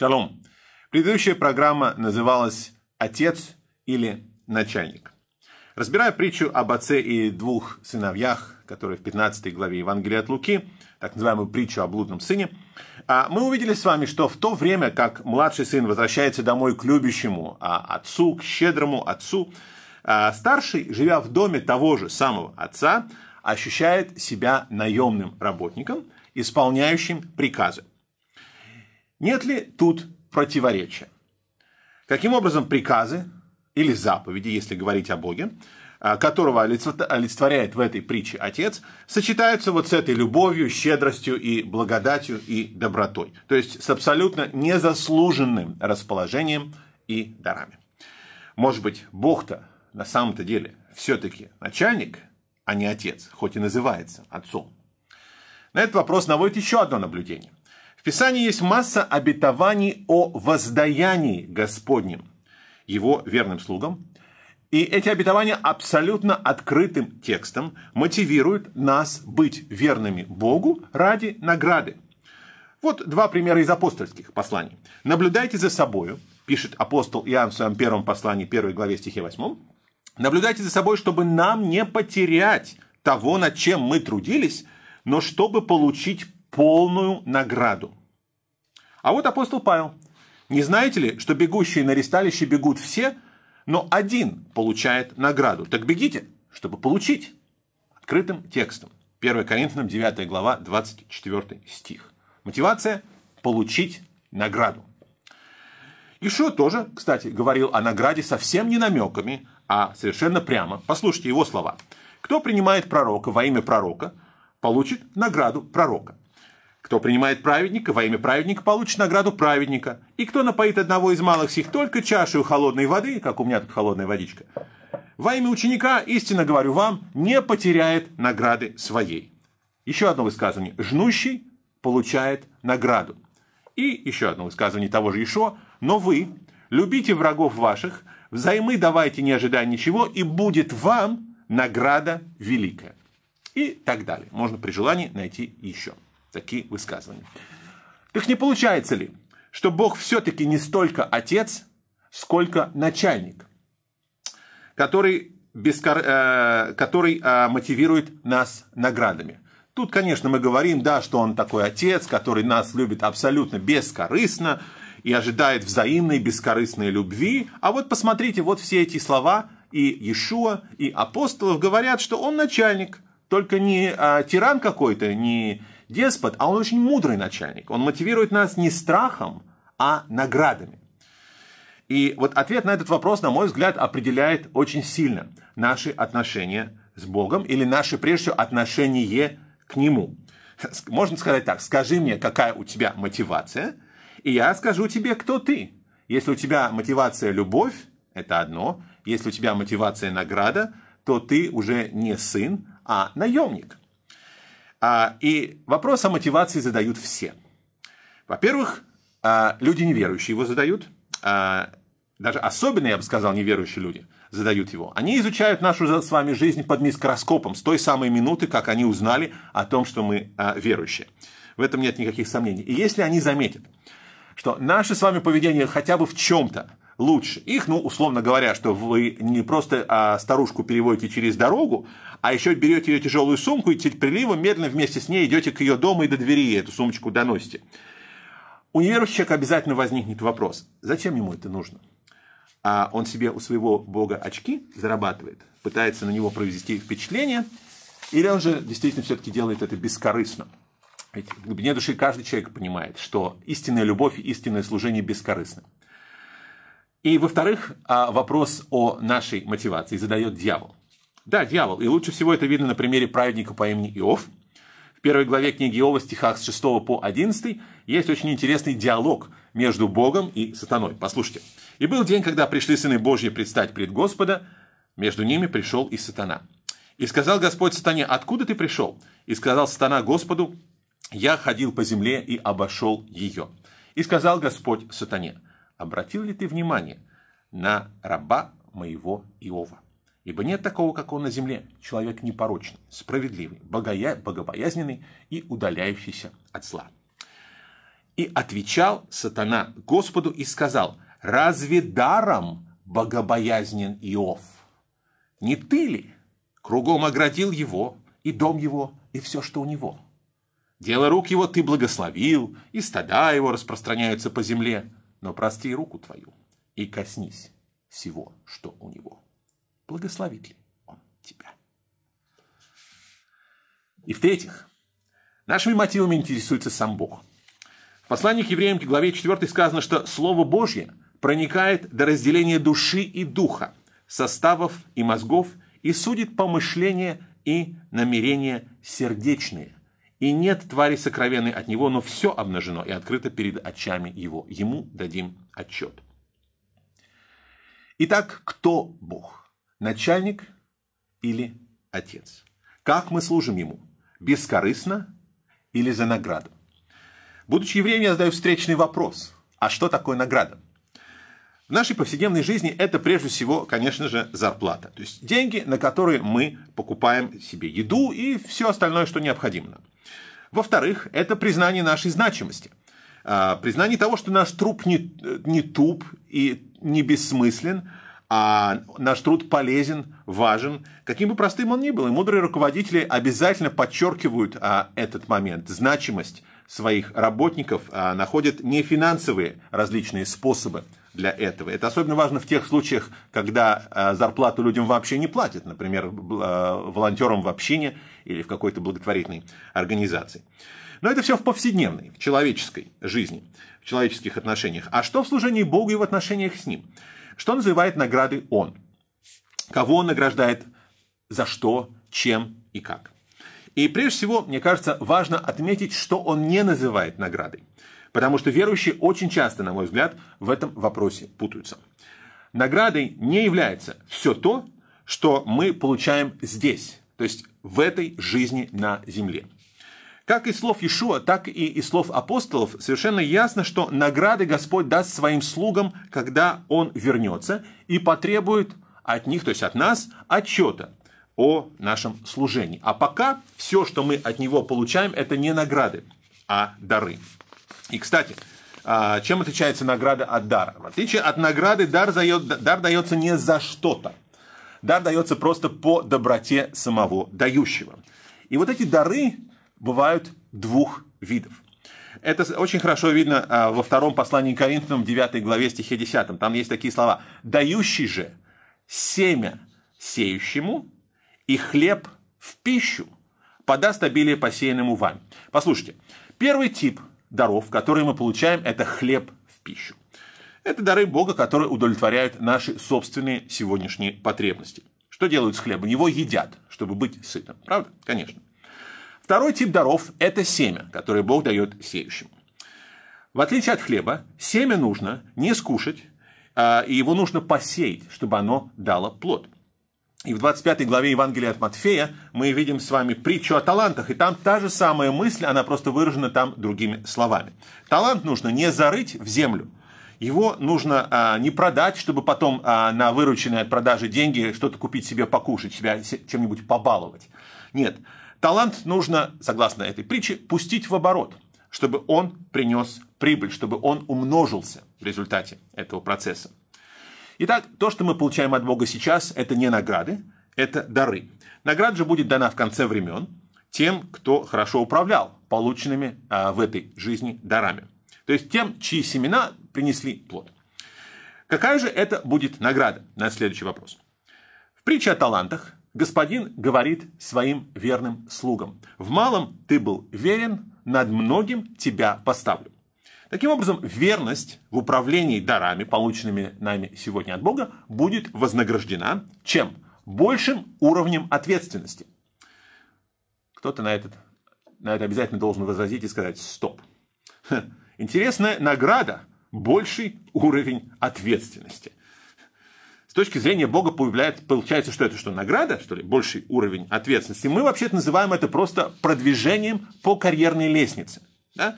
Шалом. Предыдущая программа называлась «Отец или начальник». Разбирая притчу об отце и двух сыновьях, которые в 15 главе Евангелия от Луки, так называемую притчу о блудном сыне, а, мы увидели с вами, что в то время, как младший сын возвращается домой к любящему а отцу, к щедрому отцу, а, старший, живя в доме того же самого отца, ощущает себя наемным работником, исполняющим приказы. Нет ли тут противоречия? Каким образом приказы или заповеди, если говорить о Боге, а, которого олицетворяет в этой притче Отец, сочетаются вот с этой любовью, щедростью и благодатью и добротой. То есть с абсолютно незаслуженным расположением и дарами. Может быть, Бог-то на самом-то деле все-таки начальник, а не отец, хоть и называется отцом. На этот вопрос наводит еще одно наблюдение. В Писании есть масса обетований о воздаянии Господнем, его верным слугам. И эти обетования абсолютно открытым текстом мотивируют нас быть верными Богу ради награды. Вот два примера из апостольских посланий. «Наблюдайте за собою», пишет апостол Иоанн в своем первом послании, первой главе стихе 8, «наблюдайте за собой, чтобы нам не потерять того, над чем мы трудились, но чтобы получить полную награду. А вот апостол Павел. Не знаете ли, что бегущие на ресталище бегут все, но один получает награду? Так бегите, чтобы получить. Открытым текстом. 1 Коринфянам 9 глава 24 стих. Мотивация – получить награду. Ишо тоже, кстати, говорил о награде совсем не намеками, а совершенно прямо. Послушайте его слова. Кто принимает пророка во имя пророка, получит награду пророка. Кто принимает праведника, во имя праведника получит награду праведника. И кто напоит одного из малых сих только чашей холодной воды, как у меня тут холодная водичка, во имя ученика, истинно говорю вам, не потеряет награды своей. Еще одно высказывание. Жнущий получает награду. И еще одно высказывание того же Ишо. Но вы любите врагов ваших, взаймы давайте, не ожидая ничего, и будет вам награда великая. И так далее. Можно при желании найти еще такие высказывания. Так не получается ли, что Бог все-таки не столько отец, сколько начальник, который, бескор... э, который э, мотивирует нас наградами? Тут, конечно, мы говорим, да, что он такой отец, который нас любит абсолютно бескорыстно и ожидает взаимной бескорыстной любви. А вот посмотрите, вот все эти слова и Иешуа, и апостолов говорят, что он начальник, только не а, тиран какой-то, не деспот, а он очень мудрый начальник. Он мотивирует нас не страхом, а наградами. И вот ответ на этот вопрос, на мой взгляд, определяет очень сильно наши отношения с Богом или наши, прежде всего, отношение к Нему. Можно сказать так, скажи мне, какая у тебя мотивация, и я скажу тебе, кто ты. Если у тебя мотивация любовь, это одно, если у тебя мотивация награда, то ты уже не сын, а наемник. А, и вопрос о мотивации задают все. Во-первых, а, люди неверующие его задают, а, даже особенно, я бы сказал, неверующие люди задают его. Они изучают нашу с вами жизнь под микроскопом с той самой минуты, как они узнали о том, что мы верующие. В этом нет никаких сомнений. И если они заметят, что наше с вами поведение хотя бы в чем-то лучше их, ну, условно говоря, что вы не просто а, старушку переводите через дорогу, а еще берете ее тяжелую сумку и приливом медленно вместе с ней идете к ее дому и до двери эту сумочку доносите. У неверующего человека обязательно возникнет вопрос, зачем ему это нужно? А он себе у своего бога очки зарабатывает, пытается на него произвести впечатление, или он же действительно все-таки делает это бескорыстно? Ведь в глубине души каждый человек понимает, что истинная любовь и истинное служение бескорыстны. И, во-вторых, а, вопрос о нашей мотивации задает дьявол. Да, дьявол. И лучше всего это видно на примере праведника по имени Иов. В первой главе книги Иова, стихах с 6 по 11, есть очень интересный диалог между Богом и сатаной. Послушайте. «И был день, когда пришли сыны Божьи предстать пред Господа, между ними пришел и сатана. И сказал Господь сатане, откуда ты пришел? И сказал сатана Господу, я ходил по земле и обошел ее. И сказал Господь сатане, обратил ли ты внимание на раба моего Иова? Ибо нет такого, как он на земле, человек непорочный, справедливый, богоя... богобоязненный и удаляющийся от зла. И отвечал сатана Господу и сказал, разве даром богобоязнен Иов? Не ты ли кругом оградил его, и дом его, и все, что у него? Дело рук его ты благословил, и стада его распространяются по земле но прости руку твою и коснись всего, что у него. Благословит ли он тебя? И в-третьих, нашими мотивами интересуется сам Бог. В послании к евреям, к главе 4 сказано, что Слово Божье проникает до разделения души и духа, составов и мозгов и судит помышления и намерения сердечные. И нет твари сокровенной от него, но все обнажено и открыто перед очами его. Ему дадим отчет. Итак, кто Бог? Начальник или Отец? Как мы служим Ему? Бескорыстно или за награду? Будучи евреем, я задаю встречный вопрос. А что такое награда? В нашей повседневной жизни это прежде всего, конечно же, зарплата. То есть деньги, на которые мы покупаем себе еду и все остальное, что необходимо. Во-вторых, это признание нашей значимости. А, признание того, что наш труп не, не туп и не бессмыслен, а наш труд полезен, важен, каким бы простым он ни был. И мудрые руководители обязательно подчеркивают а, этот момент, значимость своих работников, а, находят не финансовые различные способы для этого. Это особенно важно в тех случаях, когда а, зарплату людям вообще не платят, например, а, волонтерам в общине – или в какой-то благотворительной организации. Но это все в повседневной, в человеческой жизни, в человеческих отношениях. А что в служении Богу и в отношениях с Ним? Что называет награды Он? Кого Он награждает? За что? Чем и как? И прежде всего, мне кажется, важно отметить, что Он не называет наградой. Потому что верующие очень часто, на мой взгляд, в этом вопросе путаются. Наградой не является все то, что мы получаем здесь, то есть в этой жизни на земле. Как из слов Иешуа, так и из слов апостолов совершенно ясно, что награды Господь даст своим слугам, когда Он вернется и потребует от них, то есть от нас, отчета о нашем служении. А пока все, что мы от Него получаем, это не награды, а дары. И, кстати, а, чем отличается награда от дара? В отличие от награды, дар, дает, дар дается не за что-то. Дар дается просто по доброте самого дающего. И вот эти дары бывают двух видов. Это очень хорошо видно а, во втором послании к Коринфянам, 9 главе, стихе 10. Там есть такие слова. «Дающий же семя сеющему и хлеб в пищу подаст обилие посеянному вам". Послушайте, первый тип даров, которые мы получаем, это хлеб в пищу. Это дары Бога, которые удовлетворяют наши собственные сегодняшние потребности. Что делают с хлебом? Его едят, чтобы быть сытым. Правда? Конечно. Второй тип даров – это семя, которое Бог дает сеющим. В отличие от хлеба, семя нужно не скушать, а, и его нужно посеять, чтобы оно дало плод. И в 25 главе Евангелия от Матфея мы видим с вами притчу о талантах, и там та же самая мысль, она просто выражена там другими словами. Талант нужно не зарыть в землю, его нужно а, не продать, чтобы потом а, на вырученные от продажи деньги что-то купить себе покушать, себя чем-нибудь побаловать. Нет, талант нужно, согласно этой притче, пустить в оборот, чтобы он принес прибыль, чтобы он умножился в результате этого процесса. Итак, то, что мы получаем от Бога сейчас, это не награды, это дары. Награда же будет дана в конце времен тем, кто хорошо управлял полученными а, в этой жизни дарами. То есть тем, чьи семена принесли плод. Какая же это будет награда? На следующий вопрос. В притче о талантах господин говорит своим верным слугам. В малом ты был верен, над многим тебя поставлю. Таким образом, верность в управлении дарами, полученными нами сегодня от Бога, будет вознаграждена чем? Большим уровнем ответственности. Кто-то на, этот, на это обязательно должен возразить и сказать «стоп». Интересная награда больший уровень ответственности. С точки зрения Бога появляется, получается, что это что, награда, что ли? Больший уровень ответственности. Мы вообще-то называем это просто продвижением по карьерной лестнице. Да?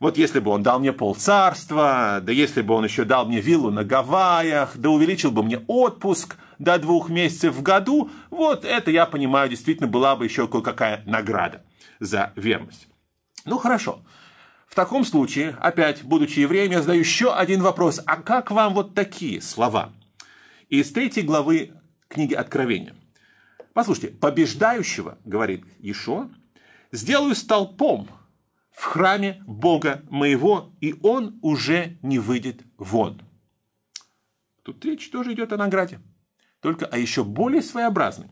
Вот если бы он дал мне полцарства, да если бы он еще дал мне виллу на Гавайях, да увеличил бы мне отпуск до двух месяцев в году, вот это, я понимаю, действительно была бы еще кое-какая награда за верность. Ну хорошо, в таком случае, опять, будучи евреем, я задаю еще один вопрос. А как вам вот такие слова? Из третьей главы книги Откровения. Послушайте, побеждающего, говорит Ешо, сделаю столпом в храме Бога моего, и он уже не выйдет вон. Тут речь тоже идет о награде, только о а еще более своеобразной.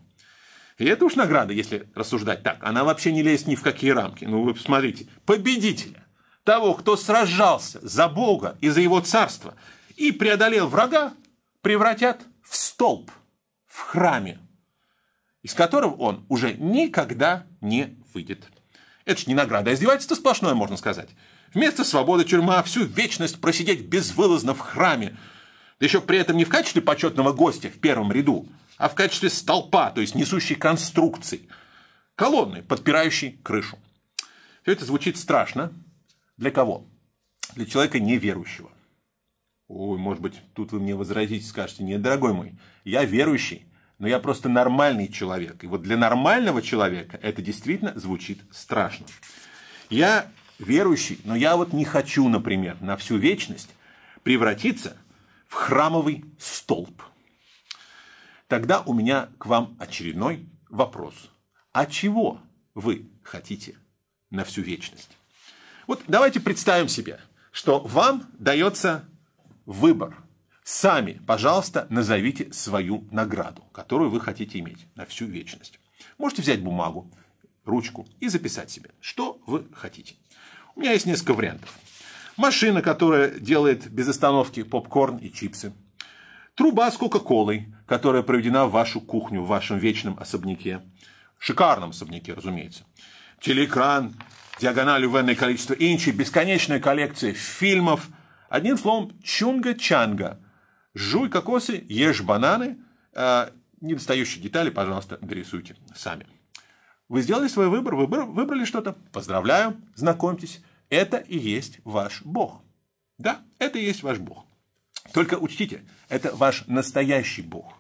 И это уж награда, если рассуждать так. Она вообще не лезет ни в какие рамки. Ну, вы посмотрите, победителя того, кто сражался за Бога и за его царство и преодолел врага, превратят в столб в храме, из которого он уже никогда не выйдет. Это ж не награда, а издевательство сплошное, можно сказать. Вместо свободы тюрьма всю вечность просидеть безвылазно в храме, да еще при этом не в качестве почетного гостя в первом ряду, а в качестве столпа, то есть несущей конструкции, колонны, подпирающей крышу. Все это звучит страшно, для кого? Для человека неверующего. Ой, может быть, тут вы мне возразите, скажете, нет, дорогой мой, я верующий, но я просто нормальный человек. И вот для нормального человека это действительно звучит страшно. Я верующий, но я вот не хочу, например, на всю вечность превратиться в храмовый столб. Тогда у меня к вам очередной вопрос. А чего вы хотите на всю вечность? Вот давайте представим себе, что вам дается выбор. Сами, пожалуйста, назовите свою награду, которую вы хотите иметь на всю вечность. Можете взять бумагу, ручку и записать себе, что вы хотите. У меня есть несколько вариантов. Машина, которая делает без остановки попкорн и чипсы. Труба с Кока-Колой, которая проведена в вашу кухню, в вашем вечном особняке. Шикарном особняке, разумеется. Телеэкран диагональю в энное количество инчей, бесконечная коллекция фильмов. Одним словом, чунга-чанга. Жуй кокосы, ешь бананы. Э, недостающие детали, пожалуйста, дорисуйте сами. Вы сделали свой выбор, вы выбрали что-то. Поздравляю, знакомьтесь. Это и есть ваш Бог. Да, это и есть ваш Бог. Только учтите, это ваш настоящий Бог.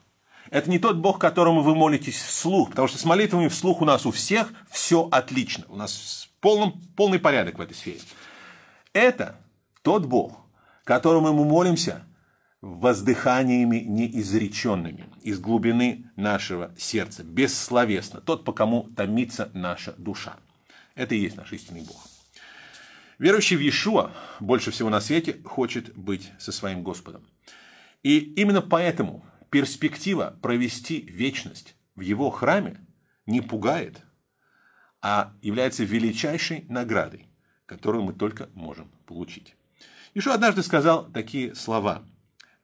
Это не тот Бог, которому вы молитесь вслух, потому что с молитвами вслух у нас у всех все отлично. У нас полном, полный порядок в этой сфере. Это тот Бог, которому мы молимся воздыханиями неизреченными, из глубины нашего сердца, бессловесно, тот, по кому томится наша душа. Это и есть наш истинный Бог. Верующий в Иешуа больше всего на свете хочет быть со своим Господом. И именно поэтому перспектива провести вечность в его храме не пугает, а является величайшей наградой, которую мы только можем получить. Ишо однажды сказал такие слова.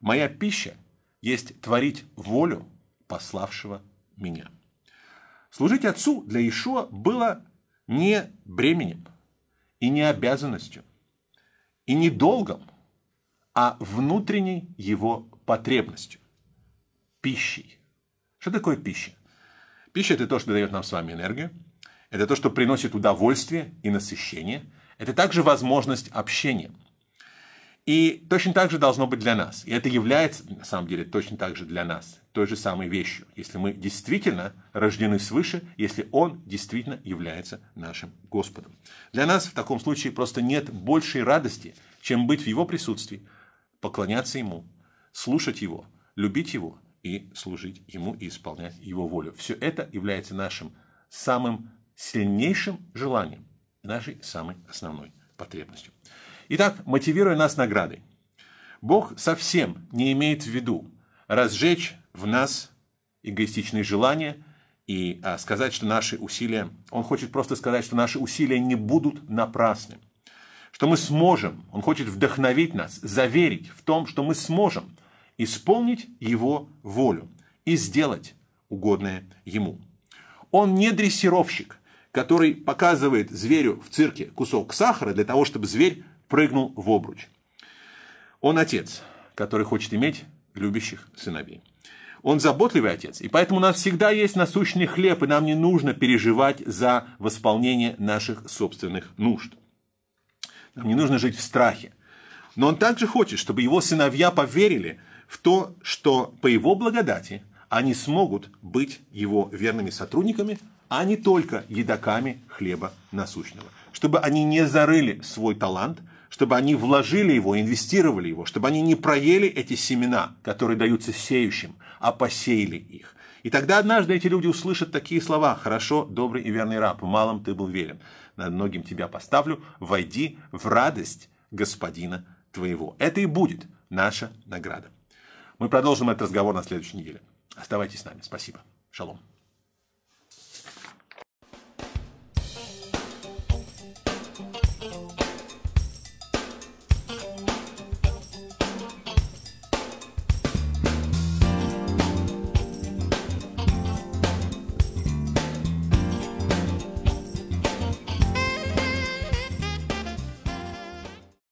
«Моя пища есть творить волю пославшего меня». Служить Отцу для Ишуа было не бременем и не обязанностью, и не долгом, а внутренней его потребностью пищей. Что такое пища? Пища – это то, что дает нам с вами энергию, это то, что приносит удовольствие и насыщение, это также возможность общения. И точно так же должно быть для нас. И это является, на самом деле, точно так же для нас, той же самой вещью, если мы действительно рождены свыше, если Он действительно является нашим Господом. Для нас в таком случае просто нет большей радости, чем быть в Его присутствии, поклоняться Ему, слушать Его, любить Его – и служить Ему и исполнять Его волю. Все это является нашим самым сильнейшим желанием, нашей самой основной потребностью. Итак, мотивируя нас наградой. Бог совсем не имеет в виду разжечь в нас эгоистичные желания и а, сказать, что наши усилия, он хочет просто сказать, что наши усилия не будут напрасны, что мы сможем, он хочет вдохновить нас, заверить в том, что мы сможем – исполнить его волю и сделать угодное ему. Он не дрессировщик, который показывает зверю в цирке кусок сахара для того, чтобы зверь прыгнул в обруч. Он отец, который хочет иметь любящих сыновей. Он заботливый отец, и поэтому у нас всегда есть насущный хлеб, и нам не нужно переживать за восполнение наших собственных нужд. Нам не нужно жить в страхе. Но он также хочет, чтобы его сыновья поверили – в то, что по его благодати они смогут быть его верными сотрудниками, а не только едоками хлеба насущного. Чтобы они не зарыли свой талант, чтобы они вложили его, инвестировали его, чтобы они не проели эти семена, которые даются сеющим, а посеяли их. И тогда однажды эти люди услышат такие слова «Хорошо, добрый и верный раб, в малом ты был верен, над многим тебя поставлю, войди в радость господина твоего». Это и будет наша награда. Мы продолжим этот разговор на следующей неделе. Оставайтесь с нами. Спасибо. Шалом.